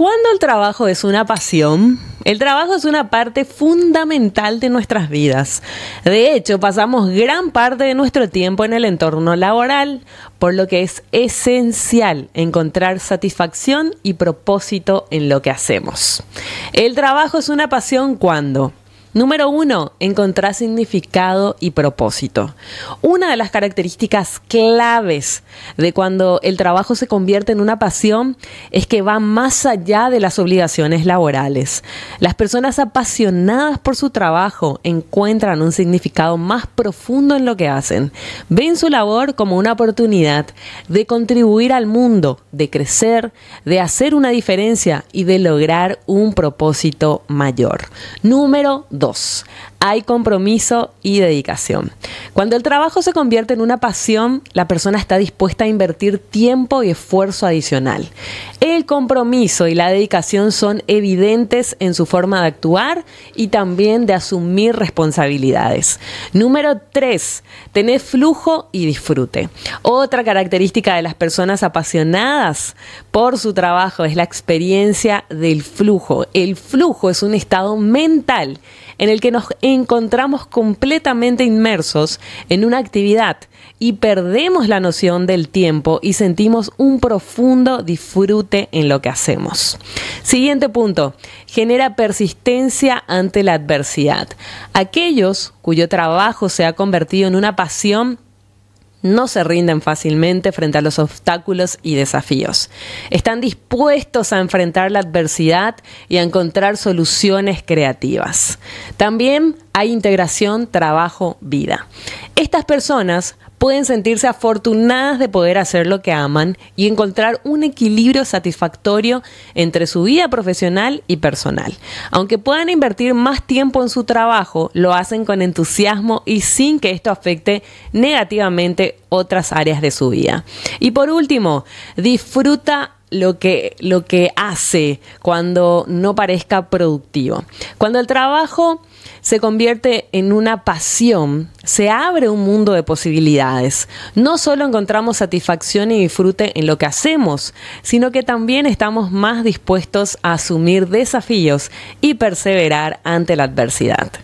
Cuando el trabajo es una pasión, el trabajo es una parte fundamental de nuestras vidas. De hecho, pasamos gran parte de nuestro tiempo en el entorno laboral, por lo que es esencial encontrar satisfacción y propósito en lo que hacemos. El trabajo es una pasión cuando Número uno, encontrar significado y propósito. Una de las características claves de cuando el trabajo se convierte en una pasión es que va más allá de las obligaciones laborales. Las personas apasionadas por su trabajo encuentran un significado más profundo en lo que hacen. Ven su labor como una oportunidad de contribuir al mundo, de crecer, de hacer una diferencia y de lograr un propósito mayor. Número dos. Hay compromiso y dedicación. Cuando el trabajo se convierte en una pasión, la persona está dispuesta a invertir tiempo y esfuerzo adicional compromiso y la dedicación son evidentes en su forma de actuar y también de asumir responsabilidades. Número 3. Tener flujo y disfrute. Otra característica de las personas apasionadas por su trabajo es la experiencia del flujo. El flujo es un estado mental en el que nos encontramos completamente inmersos en una actividad y perdemos la noción del tiempo y sentimos un profundo disfrute lo que hacemos. Siguiente punto, genera persistencia ante la adversidad. Aquellos cuyo trabajo se ha convertido en una pasión no se rinden fácilmente frente a los obstáculos y desafíos. Están dispuestos a enfrentar la adversidad y a encontrar soluciones creativas. También hay integración trabajo-vida. Estas personas pueden sentirse afortunadas de poder hacer lo que aman y encontrar un equilibrio satisfactorio entre su vida profesional y personal. Aunque puedan invertir más tiempo en su trabajo, lo hacen con entusiasmo y sin que esto afecte negativamente otras áreas de su vida. Y por último, disfruta lo que, hace cuando no parezca productivo. Cuando el trabajo se convierte en una pasión, se abre un mundo de posibilidades. No solo encontramos satisfacción y disfrute en lo que hacemos, sino que también estamos más dispuestos a asumir desafíos y perseverar ante la adversidad.